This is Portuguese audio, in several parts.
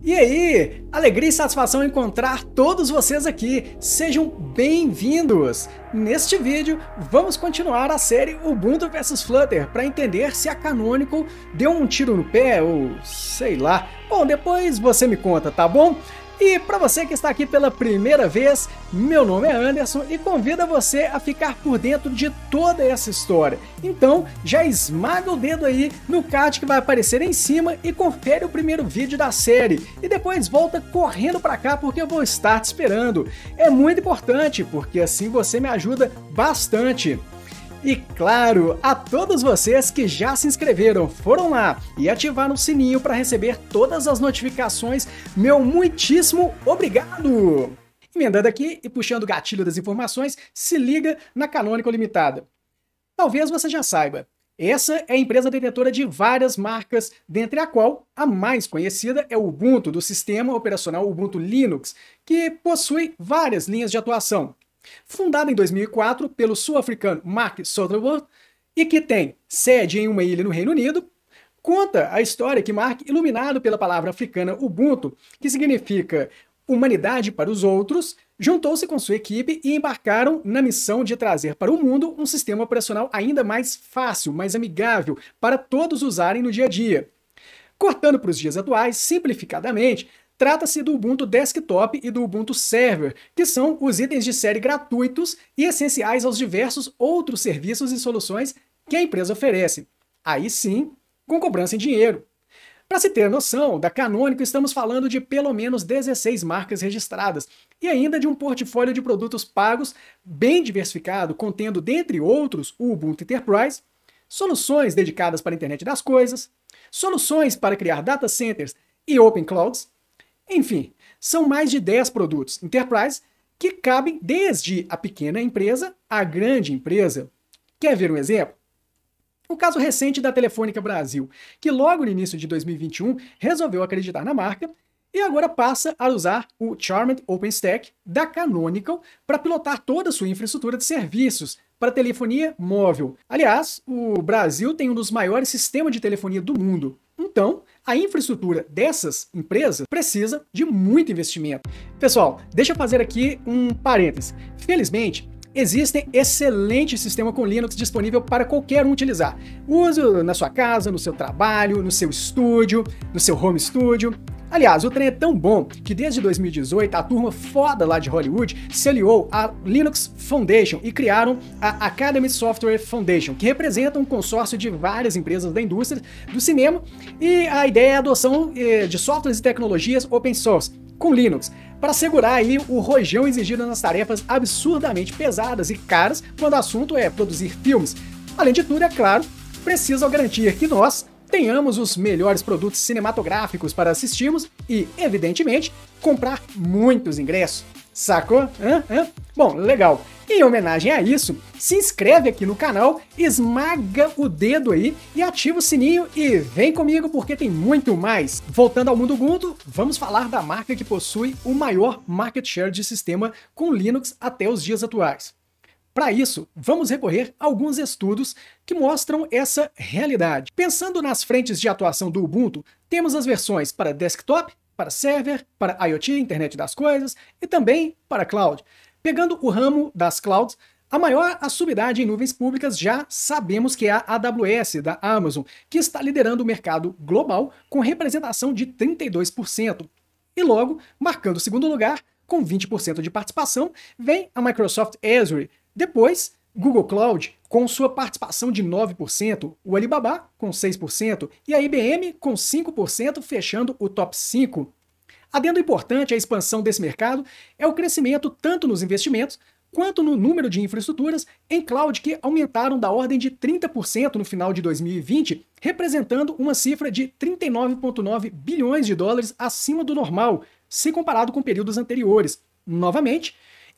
E aí, alegria e satisfação encontrar todos vocês aqui. Sejam bem-vindos. Neste vídeo, vamos continuar a série Ubuntu vs Flutter para entender se a Canonical deu um tiro no pé ou sei lá. Bom, depois você me conta, tá bom? E para você que está aqui pela primeira vez, meu nome é Anderson e convido você a ficar por dentro de toda essa história. Então, já esmaga o dedo aí no card que vai aparecer em cima e confere o primeiro vídeo da série. E depois volta correndo para cá porque eu vou estar te esperando. É muito importante porque assim você me ajuda bastante. E claro, a todos vocês que já se inscreveram, foram lá e ativaram o sininho para receber todas as notificações, meu muitíssimo obrigado! Emendando aqui e puxando o gatilho das informações, se liga na Canônico Limitada. Talvez você já saiba, essa é a empresa detetora de várias marcas, dentre a qual a mais conhecida é o Ubuntu, do sistema operacional Ubuntu Linux, que possui várias linhas de atuação. Fundada em 2004 pelo sul-africano Mark Sutherland e que tem sede em uma ilha no Reino Unido, conta a história que Mark, iluminado pela palavra africana Ubuntu, que significa humanidade para os outros, juntou-se com sua equipe e embarcaram na missão de trazer para o mundo um sistema operacional ainda mais fácil, mais amigável, para todos usarem no dia a dia. Cortando para os dias atuais, simplificadamente, Trata-se do Ubuntu Desktop e do Ubuntu Server, que são os itens de série gratuitos e essenciais aos diversos outros serviços e soluções que a empresa oferece. Aí sim, com cobrança em dinheiro. Para se ter noção, da Canônico estamos falando de pelo menos 16 marcas registradas e ainda de um portfólio de produtos pagos bem diversificado, contendo, dentre outros, o Ubuntu Enterprise, soluções dedicadas para a internet das coisas, soluções para criar data centers e open clouds, enfim, são mais de 10 produtos Enterprise que cabem desde a pequena empresa à grande empresa. Quer ver um exemplo? O caso recente da Telefônica Brasil, que logo no início de 2021 resolveu acreditar na marca e agora passa a usar o Charmed OpenStack da Canonical para pilotar toda a sua infraestrutura de serviços para telefonia móvel. Aliás, o Brasil tem um dos maiores sistemas de telefonia do mundo. Então, a infraestrutura dessas empresas precisa de muito investimento. Pessoal, deixa eu fazer aqui um parênteses. Felizmente, Existem excelentes sistemas com Linux disponível para qualquer um utilizar. Use na sua casa, no seu trabalho, no seu estúdio, no seu home studio, Aliás, o trem é tão bom que desde 2018 a turma foda lá de Hollywood se aliou à Linux Foundation e criaram a Academy Software Foundation, que representa um consórcio de várias empresas da indústria do cinema e a ideia é a adoção eh, de softwares e tecnologias open source com Linux para segurar aí o rojão exigido nas tarefas absurdamente pesadas e caras quando o assunto é produzir filmes. Além de tudo, é claro, precisam garantir que nós tenhamos os melhores produtos cinematográficos para assistirmos e, evidentemente, comprar muitos ingressos. Sacou? Hã? Hã? Bom, legal. Em homenagem a isso, se inscreve aqui no canal, esmaga o dedo aí e ativa o sininho e vem comigo porque tem muito mais. Voltando ao mundo Ubuntu, vamos falar da marca que possui o maior market share de sistema com Linux até os dias atuais. Para isso, vamos recorrer a alguns estudos que mostram essa realidade. Pensando nas frentes de atuação do Ubuntu, temos as versões para desktop, para server, para IoT, internet das coisas, e também para cloud. Pegando o ramo das clouds, a maior assumidade em nuvens públicas já sabemos que é a AWS da Amazon, que está liderando o mercado global com representação de 32%. E logo, marcando o segundo lugar, com 20% de participação, vem a Microsoft Azure, depois, Google Cloud com sua participação de 9%, o Alibaba com 6% e a IBM com 5%, fechando o top 5. Adendo importante à expansão desse mercado é o crescimento tanto nos investimentos quanto no número de infraestruturas em cloud que aumentaram da ordem de 30% no final de 2020, representando uma cifra de 39,9 bilhões de dólares acima do normal, se comparado com períodos anteriores. Novamente,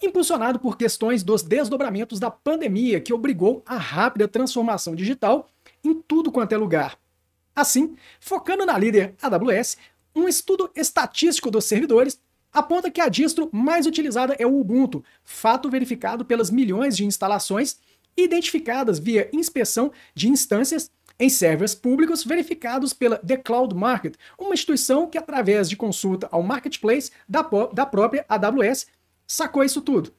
impulsionado por questões dos desdobramentos da pandemia, que obrigou a rápida transformação digital em tudo quanto é lugar. Assim, focando na líder AWS, um estudo estatístico dos servidores aponta que a distro mais utilizada é o Ubuntu, fato verificado pelas milhões de instalações identificadas via inspeção de instâncias em servers públicos verificados pela The Cloud Market, uma instituição que, através de consulta ao marketplace da, da própria AWS, sacou isso tudo.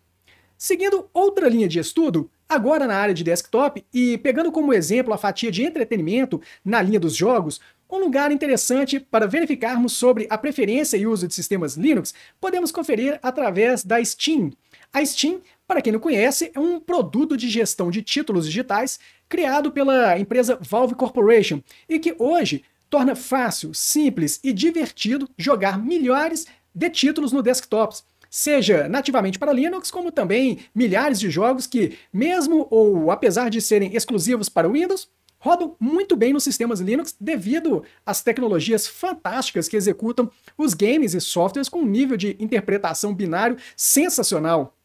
Seguindo outra linha de estudo, agora na área de desktop e pegando como exemplo a fatia de entretenimento na linha dos jogos, um lugar interessante para verificarmos sobre a preferência e uso de sistemas Linux podemos conferir através da Steam. A Steam, para quem não conhece, é um produto de gestão de títulos digitais criado pela empresa Valve Corporation e que hoje torna fácil, simples e divertido jogar milhares de títulos no desktops seja nativamente para Linux, como também milhares de jogos que, mesmo ou apesar de serem exclusivos para Windows, rodam muito bem nos sistemas Linux devido às tecnologias fantásticas que executam os games e softwares com um nível de interpretação binário sensacional.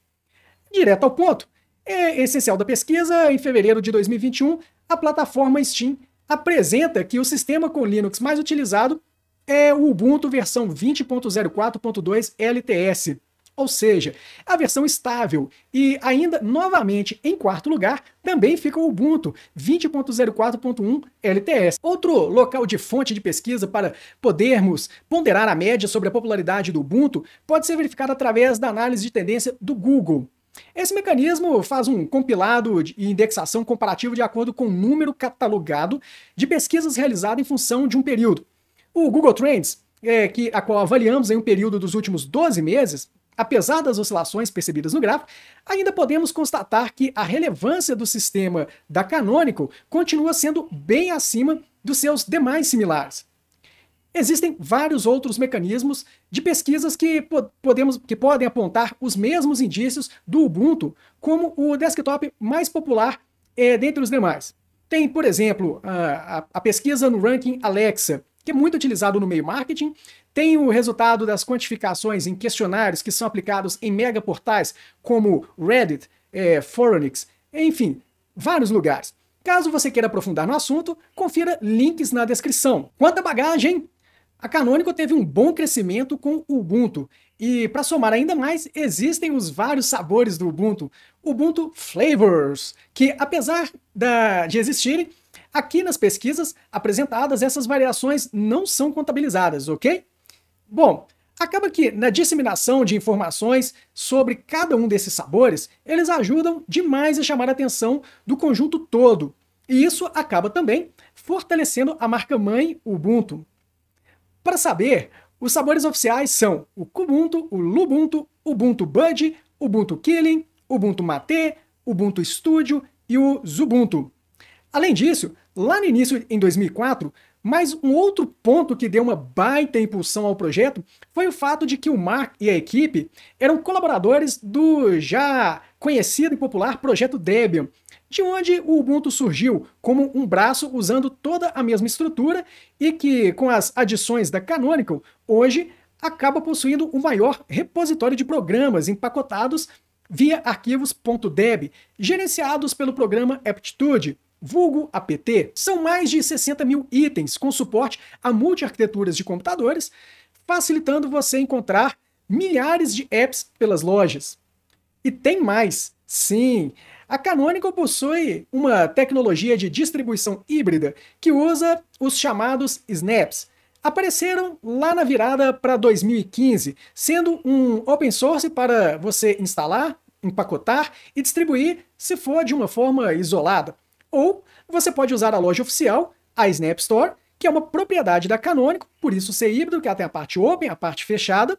Direto ao ponto, é essencial da pesquisa, em fevereiro de 2021, a plataforma Steam apresenta que o sistema com Linux mais utilizado é o Ubuntu versão 20.04.2 LTS ou seja, a versão estável. E ainda, novamente, em quarto lugar, também fica o Ubuntu 20.04.1 LTS. Outro local de fonte de pesquisa para podermos ponderar a média sobre a popularidade do Ubuntu pode ser verificado através da análise de tendência do Google. Esse mecanismo faz um compilado e indexação comparativo de acordo com o número catalogado de pesquisas realizadas em função de um período. O Google Trends, é, que, a qual avaliamos em um período dos últimos 12 meses, Apesar das oscilações percebidas no gráfico, ainda podemos constatar que a relevância do sistema da Canonical continua sendo bem acima dos seus demais similares. Existem vários outros mecanismos de pesquisas que, po podemos, que podem apontar os mesmos indícios do Ubuntu como o desktop mais popular é, dentre os demais. Tem, por exemplo, a, a, a pesquisa no ranking Alexa, que é muito utilizado no meio marketing, tem o resultado das quantificações em questionários que são aplicados em mega portais como Reddit, é, Foronix, enfim, vários lugares. Caso você queira aprofundar no assunto, confira links na descrição. Quanta bagagem! A Canônico teve um bom crescimento com o Ubuntu. E para somar ainda mais, existem os vários sabores do Ubuntu. Ubuntu Flavors, que apesar da, de existirem, Aqui nas pesquisas apresentadas, essas variações não são contabilizadas, ok? Bom, acaba que na disseminação de informações sobre cada um desses sabores, eles ajudam demais a chamar a atenção do conjunto todo. E isso acaba também fortalecendo a marca mãe Ubuntu. Para saber, os sabores oficiais são o Kubuntu, o Lubuntu, Ubuntu Bud, Ubuntu Killing, Ubuntu Mate, Ubuntu Studio e o Zubuntu. Além disso, lá no início, em 2004, mais um outro ponto que deu uma baita impulsão ao projeto foi o fato de que o Mark e a equipe eram colaboradores do já conhecido e popular Projeto Debian, de onde o Ubuntu surgiu como um braço usando toda a mesma estrutura e que, com as adições da Canonical, hoje acaba possuindo o maior repositório de programas empacotados via arquivos.deb, gerenciados pelo programa Aptitude, vulgo APT, são mais de 60 mil itens com suporte a multi-arquiteturas de computadores, facilitando você encontrar milhares de apps pelas lojas. E tem mais! Sim, a Canonical possui uma tecnologia de distribuição híbrida que usa os chamados snaps. Apareceram lá na virada para 2015, sendo um open source para você instalar, empacotar e distribuir se for de uma forma isolada. Ou você pode usar a loja oficial, a Snap Store, que é uma propriedade da Canonical, por isso ser híbrido, que ela tem a parte open, a parte fechada.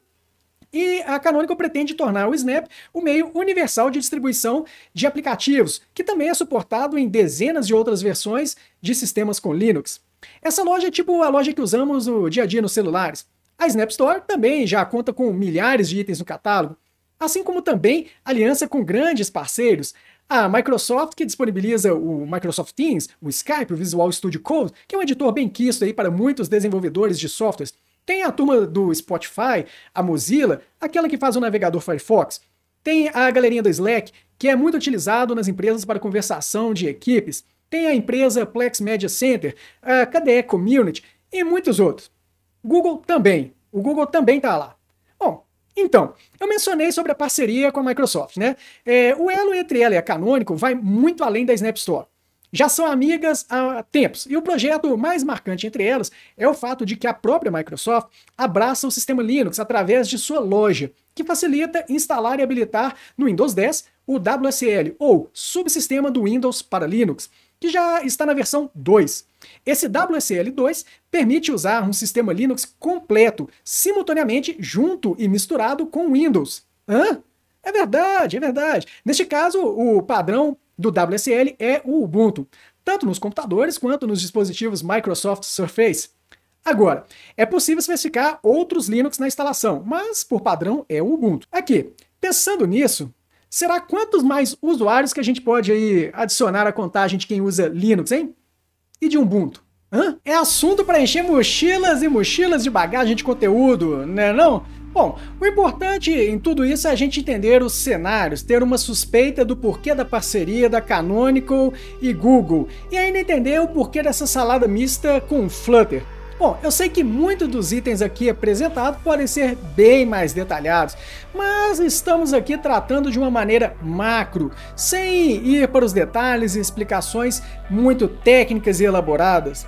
E a Canonical pretende tornar o Snap o meio universal de distribuição de aplicativos, que também é suportado em dezenas de outras versões de sistemas com Linux. Essa loja é tipo a loja que usamos no dia a dia nos celulares. A Snap Store também já conta com milhares de itens no catálogo, assim como também aliança com grandes parceiros. A Microsoft que disponibiliza o Microsoft Teams, o Skype, o Visual Studio Code, que é um editor bem quisto aí para muitos desenvolvedores de softwares. Tem a turma do Spotify, a Mozilla, aquela que faz o navegador Firefox. Tem a galerinha do Slack, que é muito utilizado nas empresas para conversação de equipes. Tem a empresa Plex Media Center, a KDE Community e muitos outros. Google também. O Google também está lá. Então, eu mencionei sobre a parceria com a Microsoft, né? É, o elo entre ela e a Canônico vai muito além da Snap Store. Já são amigas há tempos, e o projeto mais marcante entre elas é o fato de que a própria Microsoft abraça o sistema Linux através de sua loja, que facilita instalar e habilitar no Windows 10 o WSL, ou subsistema do Windows para Linux, que já está na versão 2. Esse WSL2 permite usar um sistema Linux completo, simultaneamente junto e misturado com Windows. Hã? É verdade, é verdade. Neste caso, o padrão do WSL é o Ubuntu, tanto nos computadores quanto nos dispositivos Microsoft Surface. Agora, é possível especificar outros Linux na instalação, mas por padrão é o Ubuntu. Aqui, pensando nisso, será quantos mais usuários que a gente pode aí adicionar à contagem de quem usa Linux, hein? e de Ubuntu. Hã? É assunto para encher mochilas e mochilas de bagagem de conteúdo, né não? Bom, o importante em tudo isso é a gente entender os cenários, ter uma suspeita do porquê da parceria da Canonical e Google, e ainda entender o porquê dessa salada mista com Flutter. Bom, eu sei que muitos dos itens aqui apresentados podem ser bem mais detalhados, mas estamos aqui tratando de uma maneira macro, sem ir para os detalhes e explicações muito técnicas e elaboradas.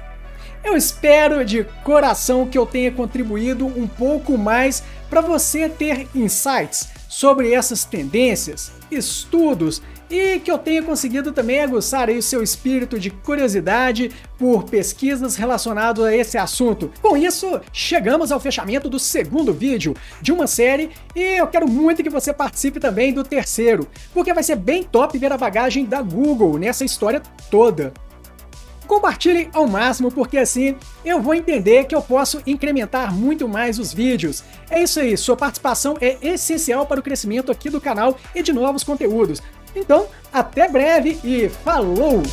Eu espero de coração que eu tenha contribuído um pouco mais para você ter insights sobre essas tendências, estudos e que eu tenha conseguido também aguçar aí o seu espírito de curiosidade por pesquisas relacionadas a esse assunto. Com isso, chegamos ao fechamento do segundo vídeo de uma série e eu quero muito que você participe também do terceiro, porque vai ser bem top ver a bagagem da Google nessa história toda. Compartilhem ao máximo, porque assim eu vou entender que eu posso incrementar muito mais os vídeos. É isso aí, sua participação é essencial para o crescimento aqui do canal e de novos conteúdos. Então, até breve e falou!